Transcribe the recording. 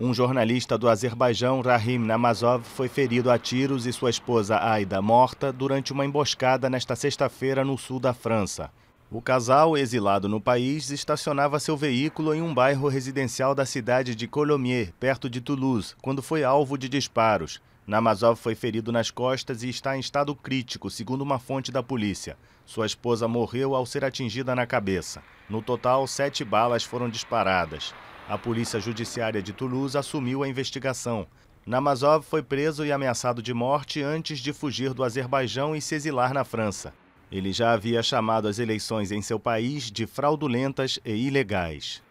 Um jornalista do Azerbaijão, Rahim Namazov, foi ferido a tiros e sua esposa Aida morta durante uma emboscada nesta sexta-feira no sul da França. O casal, exilado no país, estacionava seu veículo em um bairro residencial da cidade de Colomiers, perto de Toulouse, quando foi alvo de disparos. Namazov foi ferido nas costas e está em estado crítico, segundo uma fonte da polícia. Sua esposa morreu ao ser atingida na cabeça. No total, sete balas foram disparadas. A Polícia Judiciária de Toulouse assumiu a investigação. Namazov foi preso e ameaçado de morte antes de fugir do Azerbaijão e se exilar na França. Ele já havia chamado as eleições em seu país de fraudulentas e ilegais.